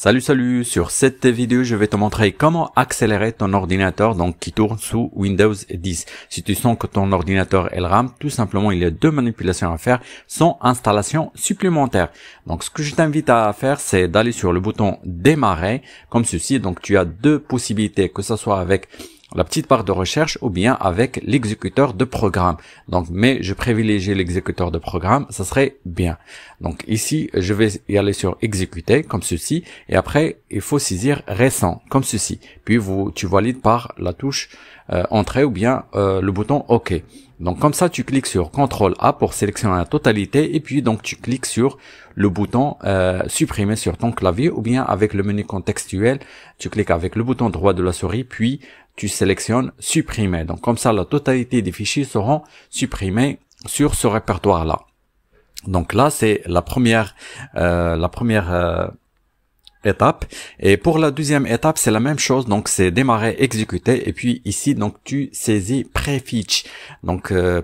Salut salut, sur cette vidéo je vais te montrer comment accélérer ton ordinateur donc qui tourne sous Windows 10. Si tu sens que ton ordinateur le ram tout simplement il y a deux manipulations à faire sans installation supplémentaire. Donc ce que je t'invite à faire c'est d'aller sur le bouton démarrer comme ceci. Donc tu as deux possibilités que ce soit avec la petite part de recherche ou bien avec l'exécuteur de programme. Donc, mais je privilégie l'exécuteur de programme, ça serait bien. Donc ici, je vais y aller sur exécuter comme ceci et après, il faut saisir récent comme ceci. Puis tu valides par la touche euh, entrée ou bien euh, le bouton OK. Donc comme ça, tu cliques sur CTRL A pour sélectionner la totalité et puis donc tu cliques sur le bouton euh, supprimer sur ton clavier ou bien avec le menu contextuel, tu cliques avec le bouton droit de la souris puis tu sélectionnes supprimer. Donc comme ça, la totalité des fichiers seront supprimés sur ce répertoire-là. Donc là, c'est la première, euh, la première euh, étape. Et pour la deuxième étape, c'est la même chose. Donc, c'est démarrer, exécuter. Et puis ici, donc, tu saisis prefetch. Donc, euh,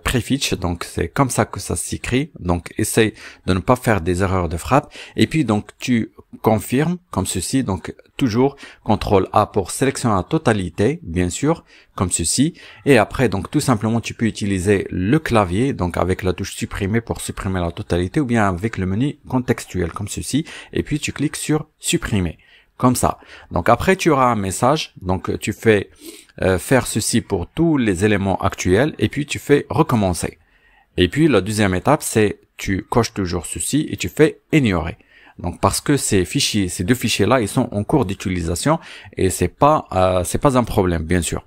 donc, c'est comme ça que ça s'écrit. Donc, essaye de ne pas faire des erreurs de frappe. Et puis, donc, tu confirmes comme ceci. Donc, toujours. CTRL A pour sélectionner la totalité, bien sûr, comme ceci. Et après, donc tout simplement, tu peux utiliser le clavier, donc avec la touche supprimer pour supprimer la totalité, ou bien avec le menu contextuel, comme ceci. Et puis tu cliques sur supprimer comme ça. Donc après tu auras un message, donc tu fais euh, faire ceci pour tous les éléments actuels et puis tu fais recommencer. Et puis la deuxième étape c'est tu coches toujours ceci et tu fais ignorer. Donc parce que ces fichiers, ces deux fichiers-là, ils sont en cours d'utilisation et c'est pas euh, c'est pas un problème, bien sûr.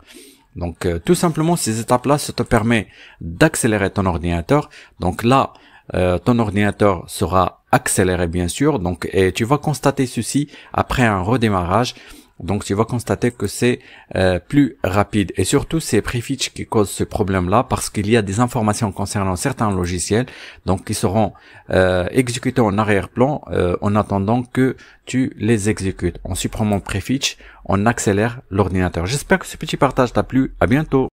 Donc euh, tout simplement ces étapes-là, ça te permet d'accélérer ton ordinateur. Donc là, euh, ton ordinateur sera accéléré bien sûr. Donc et tu vas constater ceci après un redémarrage. Donc tu vas constater que c'est euh, plus rapide. Et surtout, c'est Prefetch qui cause ce problème-là parce qu'il y a des informations concernant certains logiciels donc qui seront euh, exécutés en arrière-plan euh, en attendant que tu les exécutes. En supprimant Prefetch, on accélère l'ordinateur. J'espère que ce petit partage t'a plu. À bientôt